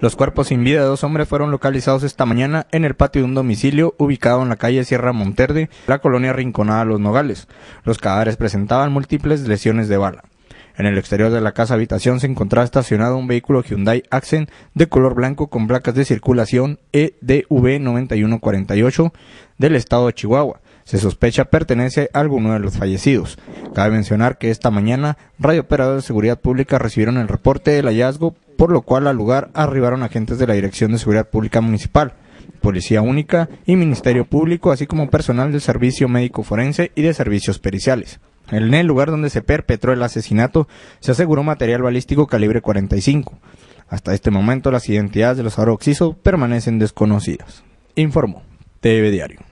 Los cuerpos sin vida de dos hombres fueron localizados esta mañana en el patio de un domicilio ubicado en la calle Sierra Monterde, la colonia Rinconada Los Nogales. Los cadáveres presentaban múltiples lesiones de bala. En el exterior de la casa habitación se encontraba estacionado un vehículo Hyundai Accent de color blanco con placas de circulación EDV 9148 del estado de Chihuahua. Se sospecha pertenece a alguno de los fallecidos. Cabe mencionar que esta mañana, radio de seguridad pública recibieron el reporte del hallazgo, por lo cual al lugar arribaron agentes de la Dirección de Seguridad Pública Municipal, Policía Única y Ministerio Público, así como personal del Servicio Médico Forense y de Servicios Periciales. En el lugar donde se perpetró el asesinato, se aseguró material balístico calibre 45. Hasta este momento, las identidades de los aroxisos permanecen desconocidas. Informó TV Diario.